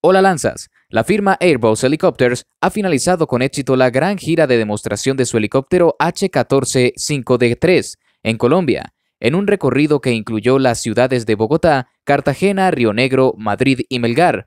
Hola lanzas. La firma Airbus Helicopters ha finalizado con éxito la gran gira de demostración de su helicóptero H14-5D3 en Colombia, en un recorrido que incluyó las ciudades de Bogotá, Cartagena, Río Negro, Madrid y Melgar.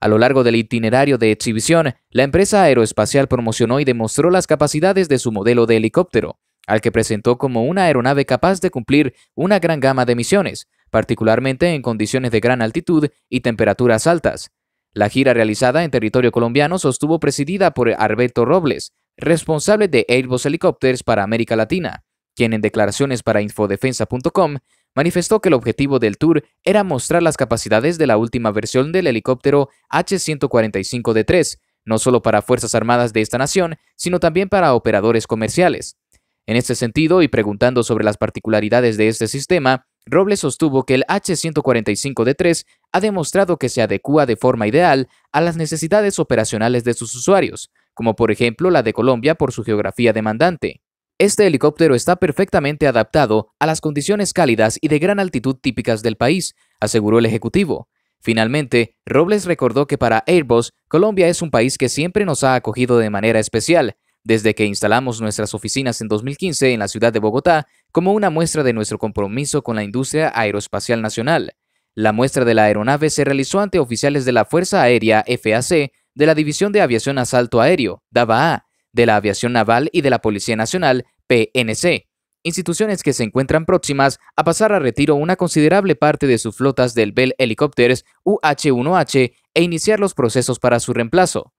A lo largo del itinerario de exhibición, la empresa aeroespacial promocionó y demostró las capacidades de su modelo de helicóptero, al que presentó como una aeronave capaz de cumplir una gran gama de misiones, particularmente en condiciones de gran altitud y temperaturas altas. La gira realizada en territorio colombiano sostuvo presidida por Alberto Robles, responsable de Airbus Helicopters para América Latina, quien en declaraciones para infodefensa.com manifestó que el objetivo del tour era mostrar las capacidades de la última versión del helicóptero H-145D3, no solo para Fuerzas Armadas de esta nación, sino también para operadores comerciales. En este sentido, y preguntando sobre las particularidades de este sistema, Robles sostuvo que el H-145 D3 ha demostrado que se adecúa de forma ideal a las necesidades operacionales de sus usuarios, como por ejemplo la de Colombia por su geografía demandante. Este helicóptero está perfectamente adaptado a las condiciones cálidas y de gran altitud típicas del país, aseguró el Ejecutivo. Finalmente, Robles recordó que para Airbus, Colombia es un país que siempre nos ha acogido de manera especial, desde que instalamos nuestras oficinas en 2015 en la ciudad de Bogotá como una muestra de nuestro compromiso con la industria aeroespacial nacional. La muestra de la aeronave se realizó ante oficiales de la Fuerza Aérea FAC, de la División de Aviación Asalto Aéreo, DAVA, de la Aviación Naval y de la Policía Nacional, PNC, instituciones que se encuentran próximas a pasar a retiro una considerable parte de sus flotas del Bell Helicopters UH-1H e iniciar los procesos para su reemplazo.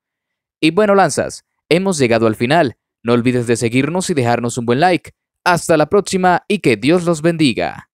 Y bueno, lanzas, Hemos llegado al final. No olvides de seguirnos y dejarnos un buen like. Hasta la próxima y que Dios los bendiga.